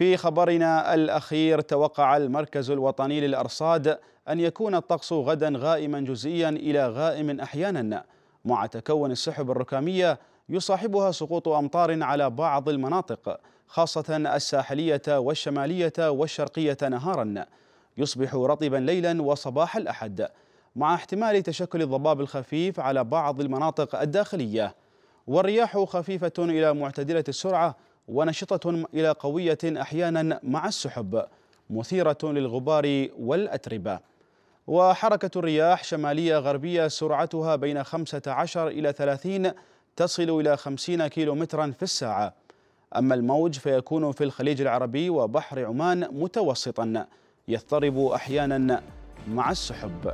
في خبرنا الأخير توقع المركز الوطني للأرصاد أن يكون الطقس غدا غائما جزئيا إلى غائم أحيانا مع تكون السحب الركامية يصاحبها سقوط أمطار على بعض المناطق خاصة الساحلية والشمالية والشرقية نهارا يصبح رطبا ليلا وصباح الأحد مع احتمال تشكل الضباب الخفيف على بعض المناطق الداخلية والرياح خفيفة إلى معتدلة السرعة ونشطة إلى قوية أحيانا مع السحب مثيرة للغبار والأتربة وحركة الرياح شمالية غربية سرعتها بين 15 إلى 30 تصل إلى 50 كيلومترا في الساعة أما الموج فيكون في الخليج العربي وبحر عمان متوسطا يضطرب أحيانا مع السحب